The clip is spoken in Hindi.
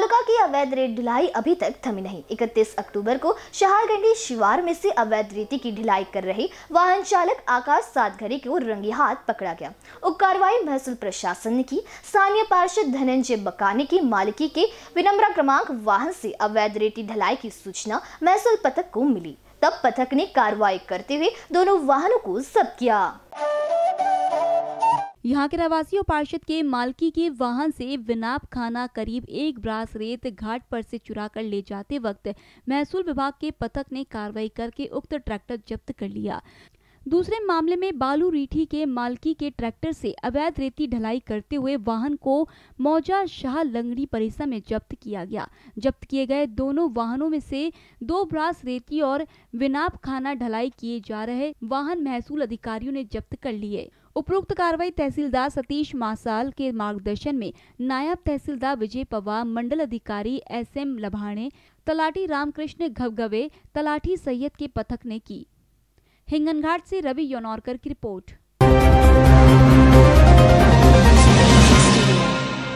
तालुका की अवैध रेत ढिलाई अभी तक थमी नहीं 31 अक्टूबर को शहरगंडी शिवार में से अवैध रेती की ढिलाई कर रही वाहन चालक आकाश सातघरे को रंगे हाथ पकड़ा गया उप कार्रवाई महसूल प्रशासन ने की स्थानीय पार्षद धनंजय बकाने की मालिकी के विनम्र क्रमांक वाहन से अवैध रेती ढिलाई की सूचना महसूल पथक को मिली तब पथक ने कार्रवाई करते हुए दोनों वाहनों को जब्त किया यहाँ के रहवासियों पार्षद के मालकी के वाहन से विनाप खाना करीब एक ब्रास रेत घाट पर से चुरा कर ले जाते वक्त महसूल विभाग के पथक ने कार्रवाई करके उक्त ट्रैक्टर जब्त कर लिया दूसरे मामले में बालू रीठी के मालकी के ट्रैक्टर से अवैध रेती ढलाई करते हुए वाहन को मौजा शाह लंगड़ी परिसर में जब्त किया गया जब्त किए गए दोनों वाहनों में से दो ब्रास रेती और विनाप खाना ढलाई किए जा रहे वाहन महसूल अधिकारियों ने जब्त कर लिए उपरोक्त कार्रवाई तहसीलदार सतीश मासाल के मार्गदर्शन में नायब तहसीलदार विजय पवार मंडल अधिकारी एस एम लभाणे तलाटी रामकृष्ण घवघवे तलाठी सैयद के पथक ने की हिंगनघाट से रवि योनौरकर की रिपोर्ट